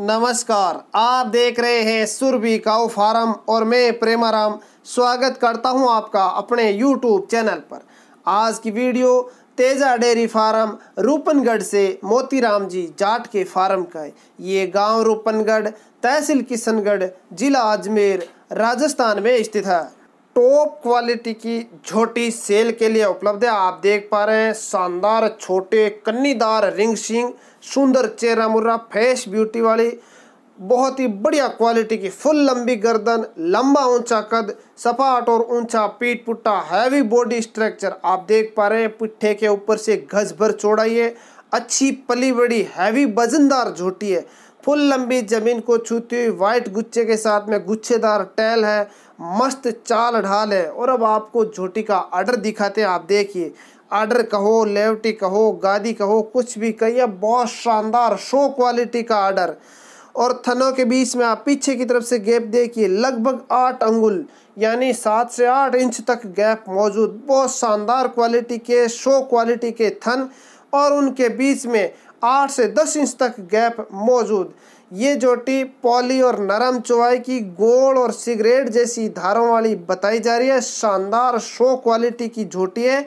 नमस्कार आप देख रहे हैं सुरभि काउ फार्म और मैं प्रेमाराम स्वागत करता हूं आपका अपने यूट्यूब चैनल पर आज की video Teja dairy farm Rupnagarh से मोतीराम जी जाट के फार्म का है ये गांव रूपनगढ़ तहसील किशनगढ़ जिला अजमेर राजस्थान में स्थित है टॉप क्वालिटी की छोटी सेल के लिए उपलब्ध है आप देख पा रहे हैं शानदार छोटे कन्नीदार रिंग सिंग सुंदर चेहरा मुर्रा फेस ब्यूटी वाली बहुत ही बढ़िया क्वालिटी की फुल लंबी गर्दन लंबा ऊंचा कद सपाट और ऊंचा पीट पुट्टा हैवी बॉडी स्ट्रक्चर आप देख पा रहे हैं पिट्ठे के ऊपर से घस भर चौड़ाई है अच्छी पली बड़ी हैवी वजनदार झोटी है फुल लंबी जमीन को छूती हुई वाइट गुच्छे के साथ में गुच्छेदार टैल है मस्त चाल ढाल है और अब आपको झोटी का आर्डर दिखाते हैं आप देखिए आर्डर कहो लेवटी कहो गादी कहो कुछ भी कहिए बहुत शानदार शो क्वालिटी का आर्डर और थनों के बीच में आप पीछे की तरफ से गैप देखिए लगभग आठ अंगुल यानी सात से आठ इंच तक गैप मौजूद बहुत शानदार क्वालिटी के शो क्वालिटी के थन और उनके बीच में आठ से दस इंच तक गैप मौजूद ये जोटी पॉली और नरम चौवाई की गोल और सिगरेट जैसी धारों वाली बताई जा रही है शानदार शो क्वालिटी की झोटी है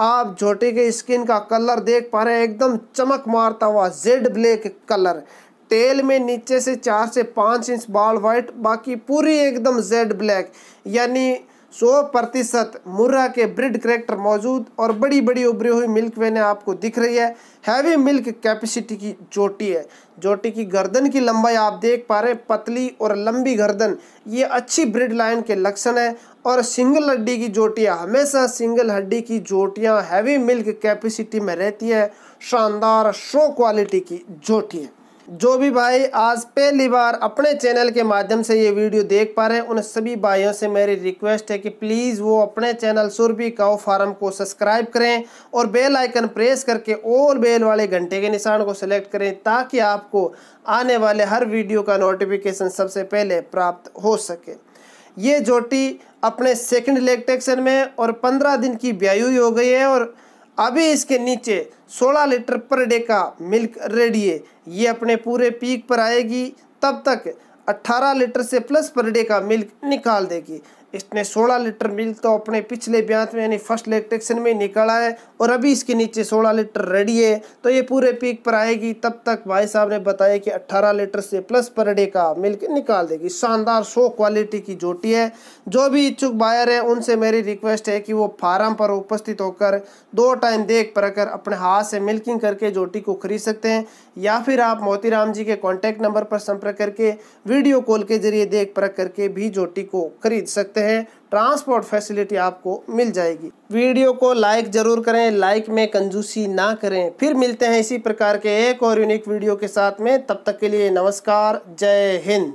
आप झोटी के स्किन का कलर देख पा रहे हैं एकदम चमक मारता हुआ जेड ब्लैक कलर टेल में नीचे से चार से पाँच इंच बाल वाइट बाकी पूरी एकदम जेड ब्लैक यानी सौ प्रतिशत मुर्रा के ब्रिड करेक्टर मौजूद और बड़ी बड़ी उभरी हुई मिल्क वेने आपको दिख रही है हैवी मिल्क कैपेसिटी की चोटी है जोटी की गर्दन की लंबाई आप देख पा रहे हैं पतली और लंबी गर्दन ये अच्छी ब्रिड लाइन के लक्षण है और सिंगल हड्डी की जोटियाँ हमेशा सिंगल हड्डी की जोटियाँ हैवी मिल्क कैपेसिटी में रहती है शानदार शो क्वालिटी की जोटियाँ जो भी भाई आज पहली बार अपने चैनल के माध्यम से ये वीडियो देख पा रहे हैं उन सभी भाइयों से मेरी रिक्वेस्ट है कि प्लीज़ वो अपने चैनल सुरभि काओ फार्म को सब्सक्राइब करें और बेल आइकन प्रेस करके ओल बेल वाले घंटे के निशान को सिलेक्ट करें ताकि आपको आने वाले हर वीडियो का नोटिफिकेशन सबसे पहले प्राप्त हो सके ये जोटी अपने सेकेंड लेग टेक्शन में और पंद्रह दिन की ब्यायु हो गई है और अभी इसके नीचे 16 लीटर पर डे का मिल्क रेडी है ये अपने पूरे पीक पर आएगी तब तक 18 लीटर से प्लस पर डे का मिल्क निकाल देगी इसने 16 लीटर मिल तो अपने पिछले ब्यांत में यानी फर्स्ट इलेक्ट्रिक्शन में निकाला है और अभी इसके नीचे 16 लीटर रेडी है तो ये पूरे पीक पर आएगी तब तक भाई साहब ने बताया कि 18 लीटर से प्लस पर डे का मिल्क निकाल देगी शानदार शो क्वालिटी की जोटी है जो भी इच्छुक बायर है उनसे मेरी रिक्वेस्ट है कि वो फार्म पर उपस्थित होकर दो टाइम देख कर अपने हाथ से मिल्किंग करके जोटी को खरीद सकते हैं या फिर आप मोतीराम जी के कॉन्टैक्ट नंबर पर संपर्क करके वीडियो कॉल के जरिए देख परख करके भी जोटी को खरीद सकते हैं है ट्रांसपोर्ट फैसिलिटी आपको मिल जाएगी वीडियो को लाइक ज़रूर करें लाइक में कंजूसी ना करें फिर मिलते हैं इसी प्रकार के एक और यूनिक वीडियो के साथ में तब तक के लिए नमस्कार जय हिंद